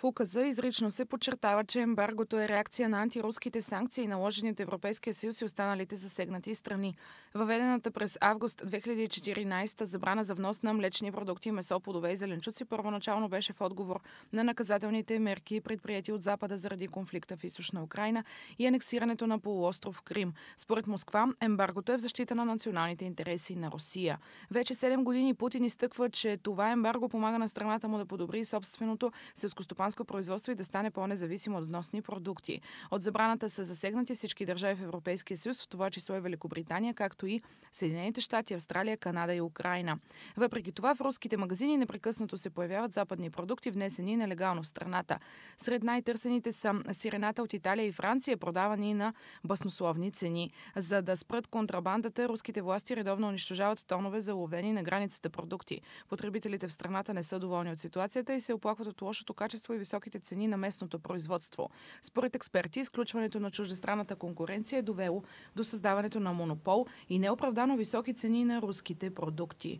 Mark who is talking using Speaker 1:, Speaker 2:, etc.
Speaker 1: В указа изрично се подчертава, че ембаргото е реакция на антируските санкции, наложени от Европейския съюз и останалите засегнати страни. Въведената през август 2014 забрана за внос на млечни продукти, месо, плодове и зеленчуци първоначално беше в отговор на наказателните мерки, предприяти от Запада заради конфликта в източна Украина и анексирането на полуостров Крим. Според Москва, ембаргото е в защита на националните интереси на Русия. Вече 7 години Путин изтъква, че това ембарго помага на страната му да подобри собственото селскостопанство селскостопанско производство и да стане по-независимо от вносни продукти. От забраната са засегнати всички държави в Европейския съюз, в това число и Великобритания, както и Съединените щати, Австралия, Канада и Украина. Въпреки това, в руските магазини непрекъснато се появяват западни продукти, внесени нелегално в страната. Сред най-търсените са сирената от Италия и Франция, продавани на баснословни цени. За да спрат контрабандата, руските власти редовно унищожават тонове за ловени на границата продукти. Потребителите в страната не са доволни от ситуацията и се оплакват от лошото качество и високите цени на местното производство. Според експерти, изключването на чуждестранната конкуренция е довело до създаването на монопол и неоправдано високи цени на руските продукти.